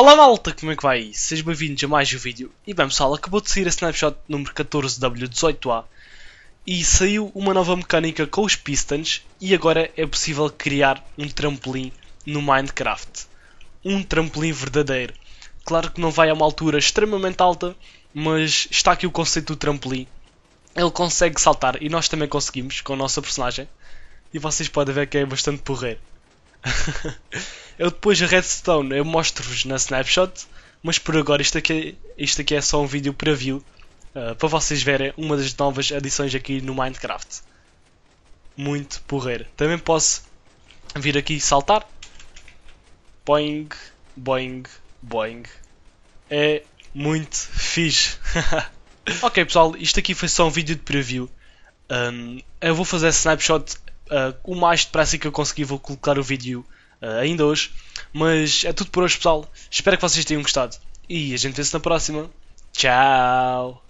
Olá malta, como é que vai? Sejam bem-vindos a mais um vídeo. E bem pessoal, acabou de sair a snapshot número 14W18A e saiu uma nova mecânica com os pistons e agora é possível criar um trampolim no Minecraft. Um trampolim verdadeiro. Claro que não vai a uma altura extremamente alta, mas está aqui o conceito do trampolim. Ele consegue saltar e nós também conseguimos com a nossa personagem. E vocês podem ver que é bastante porreiro. eu depois a redstone eu mostro-vos na snapshot, mas por agora isto aqui, isto aqui é só um vídeo preview uh, eh, para vocês verem uma das novas adições aqui no Minecraft. Muito porreiro. Também posso vir aqui saltar. Boing, boing, boing. É muito fixe. ok pessoal, isto aqui foi só um vídeo de preview. Um, eu vou fazer snapshot Uh, o mais depressa que eu consegui vou colocar o vídeo uh, ainda hoje. Mas é tudo por hoje, pessoal. Espero que vocês tenham gostado. E a gente vê-se na próxima. Tchau!